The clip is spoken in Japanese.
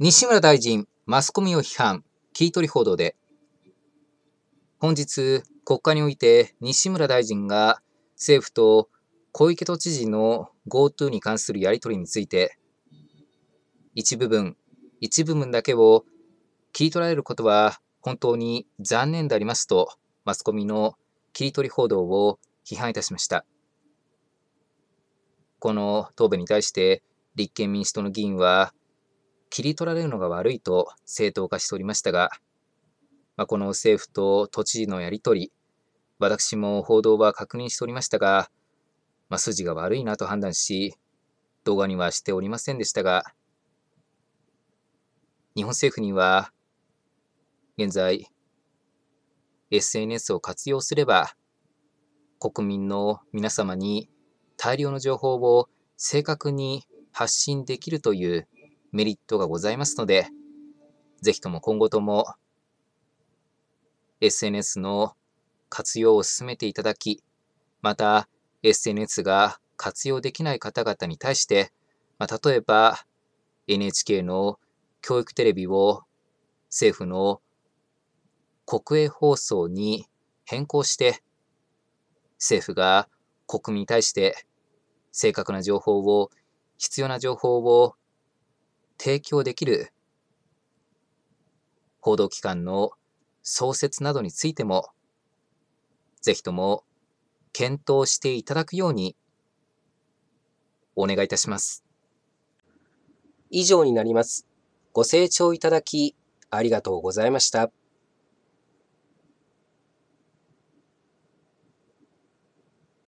西村大臣、マスコミを批判、聞い取り報道で、本日、国会において西村大臣が政府と小池都知事の GoTo に関するやり取りについて、一部分、一部分だけを聞い取られることは本当に残念でありますと、マスコミの切り取り報道を批判いたしました。この答弁に対して、立憲民主党の議員は、切り取られるのが悪いと正当化しておりましたが、まあ、この政府と都知事のやり取り、私も報道は確認しておりましたが、まあ、筋が悪いなと判断し、動画にはしておりませんでしたが、日本政府には、現在、SNS を活用すれば、国民の皆様に大量の情報を正確に発信できるというメリットがございますので、ぜひとも今後とも SNS の活用を進めていただき、また SNS が活用できない方々に対して、まあ、例えば NHK の教育テレビを政府の国営放送に変更して、政府が国民に対して正確な情報を、必要な情報を提供できる報道機関の創設などについても、ぜひとも検討していただくようにお願いいたします。以上になります。ご清聴いただきありがとうございました。